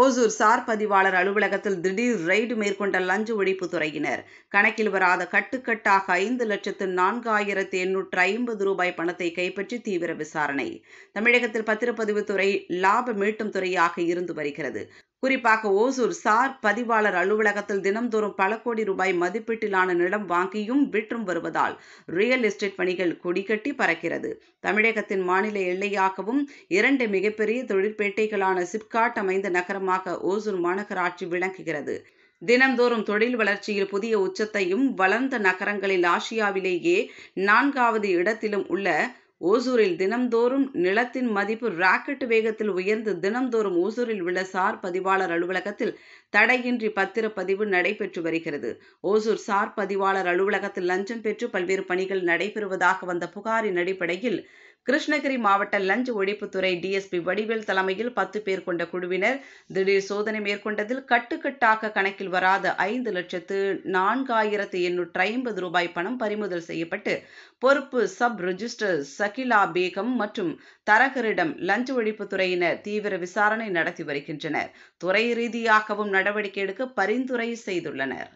Hosur sir பதிவாளர் அலுவலகத்தில் திடீர் ரெய்டு மேற்கொண்ட லஞ்ச ஒழிப்பு துறையினர் கணக்கில் வராத கட்டுக்கட்டாக ஐந்து லட்சத்து நான்காயிரத்து எண்ணூற்று ஐம்பது ரூபாய் பணத்தை கைப்பற்றி தீவிர விசாரணை தமிழகத்தில் பத்திரப்பதிவுத்துறை லாப மீட்டும் துறையாக இருந்து வருகிறது குறிப்பாக ஓசூர் சார் பதிவாளர் அலுவலகத்தில் தினம்தோறும் பல கோடி ரூபாய் மதிப்பீட்டிலான நிலம் வாங்கியும் விற்றும் வருவதால் ரியல் எஸ்டேட் பணிகள் கொடிகட்டி பறக்கிறது தமிழகத்தின் மாநில எல்லையாகவும் இரண்டு மிகப்பெரிய தொழிற்பேட்டைகளான சிப்காட் அமைந்த நகரமாக ஓசூர் மாநகராட்சி விளங்குகிறது தினந்தோறும் தொழில் வளர்ச்சியில் புதிய உச்சத்தையும் வளர்ந்த நகரங்களில் ஆசியாவிலேயே நான்காவது இடத்திலும் உள்ள ஓசூரில் தினம்தோறும் நிலத்தின் மதிப்பு ராக்கெட் வேகத்தில் உயர்ந்து தினம்தோறும் ஓசூரில் உள்ள சார் பதிவாளர் அலுவலகத்தில் தடையின்றி பத்திரப்பதிவு நடைபெற்று வருகிறது ஓசூர் சார் பதிவாளர் அலுவலகத்தில் லஞ்சம் பெற்று பல்வேறு பணிகள் நடைபெறுவதாக வந்த புகாரின் அடிப்படையில் கிருஷ்ணகிரி மாவட்ட லஞ்ச் ஒழிப்புத்துறை டிஎஸ்பி வடிவேல் தலைமையில் பத்து பேர் கொண்ட குழுவினர் திடீர் சோதனை மேற்கொண்டதில் கட்டுக்கட்டாக கணக்கில் வராத ஐந்து லட்சத்து நான்காயிரத்து எண்ணூற்று ஐம்பது ரூபாய் பணம் பறிமுதல் செய்யப்பட்டு பொறுப்பு சப் ரிஜிஸ்டர் சகிலா பேகம் மற்றும் தரகரிடம் லஞ்ச ஒழிப்புத்துறையினர் தீவிர விசாரணை நடத்தி வருகின்றனர் துறை ரீதியாகவும் நடவடிக்கை எடுக்க பரிந்துரை செய்துள்ளனர்